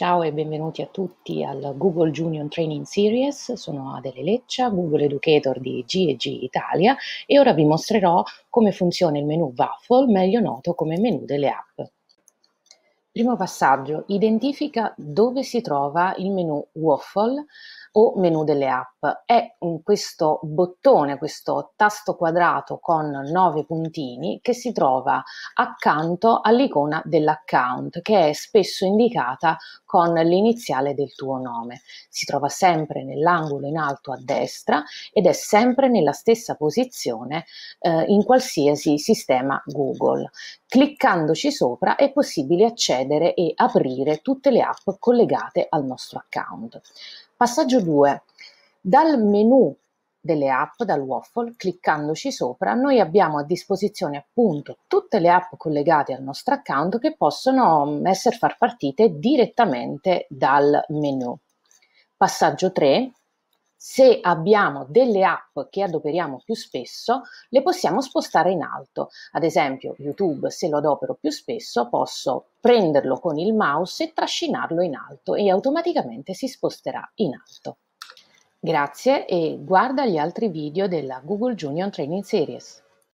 Ciao e benvenuti a tutti al Google Junior Training Series, sono Adele Leccia, Google Educator di G&G Italia e ora vi mostrerò come funziona il menu Waffle, meglio noto come menu delle app. Primo passaggio, identifica dove si trova il menu Waffle o menu delle app. È questo bottone, questo tasto quadrato con nove puntini che si trova accanto all'icona dell'account che è spesso indicata con l'iniziale del tuo nome. Si trova sempre nell'angolo in alto a destra ed è sempre nella stessa posizione eh, in qualsiasi sistema Google. Cliccandoci sopra è possibile accedere e aprire tutte le app collegate al nostro account. Passaggio 2. Dal menu delle app, dal waffle, cliccandoci sopra, noi abbiamo a disposizione appunto tutte le app collegate al nostro account che possono mm, essere far partite direttamente dal menu. Passaggio 3 se abbiamo delle app che adoperiamo più spesso, le possiamo spostare in alto. Ad esempio, YouTube, se lo adopero più spesso, posso prenderlo con il mouse e trascinarlo in alto e automaticamente si sposterà in alto. Grazie e guarda gli altri video della Google Junior Training Series.